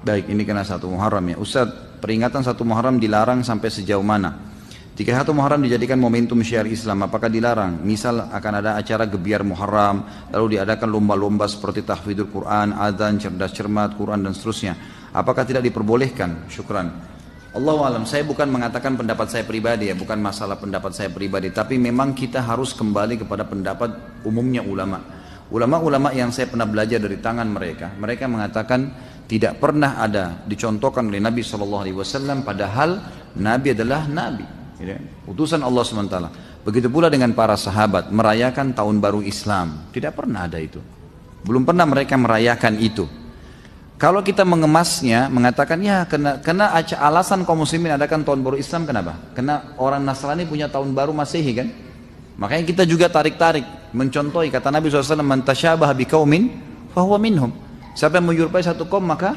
Baik, ini kena satu Muharram ya. Ustadz, peringatan satu Muharram dilarang sampai sejauh mana? Jika satu Muharram dijadikan momentum syiar Islam, apakah dilarang? Misal akan ada acara gebiar Muharram, lalu diadakan lomba-lomba seperti tahfidul Quran, adzan, cerdas cermat, Quran dan seterusnya. Apakah tidak diperbolehkan? Syukran. Allah alam, saya bukan mengatakan pendapat saya pribadi ya, bukan masalah pendapat saya pribadi, tapi memang kita harus kembali kepada pendapat umumnya ulama. Ulama-ulama yang saya pernah belajar dari tangan mereka, mereka mengatakan tidak pernah ada dicontohkan oleh Nabi Shallallahu Alaihi Wasallam padahal Nabi adalah Nabi. Ya, utusan Allah sementara. Begitu pula dengan para sahabat merayakan tahun baru Islam. Tidak pernah ada itu. Belum pernah mereka merayakan itu. Kalau kita mengemasnya, mengatakan ya kena, kena alasan kaum muslimin adakan tahun baru Islam kenapa? Kena orang Nasrani punya tahun baru Masehi kan? Makanya kita juga tarik-tarik, mencontohi kata Nabi SAW, mentasyabah bi kaumin fahuwa minhum." Siapa yang menyerupai satu kom maka